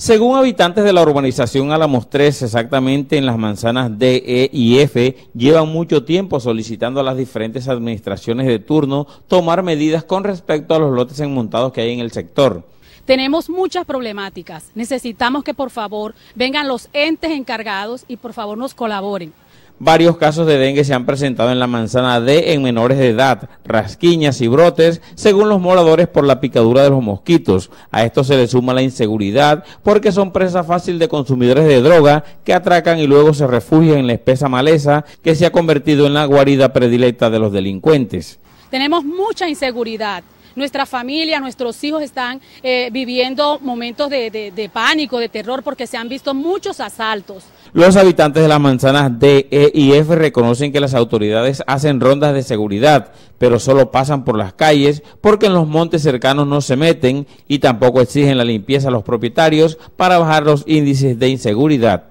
Según habitantes de la urbanización Álamos 3, exactamente en las manzanas D, E y F, llevan mucho tiempo solicitando a las diferentes administraciones de turno tomar medidas con respecto a los lotes enmontados que hay en el sector. Tenemos muchas problemáticas. Necesitamos que por favor vengan los entes encargados y por favor nos colaboren varios casos de dengue se han presentado en la manzana D en menores de edad, rasquiñas y brotes, según los moradores, por la picadura de los mosquitos. A esto se le suma la inseguridad, porque son presa fácil de consumidores de droga que atracan y luego se refugian en la espesa maleza que se ha convertido en la guarida predilecta de los delincuentes. Tenemos mucha inseguridad nuestra familia, nuestros hijos están eh, viviendo momentos de, de, pánico, de terror, porque se han visto muchos asaltos. Los habitantes de las manzanas D, E y F reconocen que las autoridades hacen rondas de seguridad, pero solo pasan por las calles porque en los montes cercanos no se meten y tampoco exigen la limpieza a los propietarios para bajar los índices de inseguridad.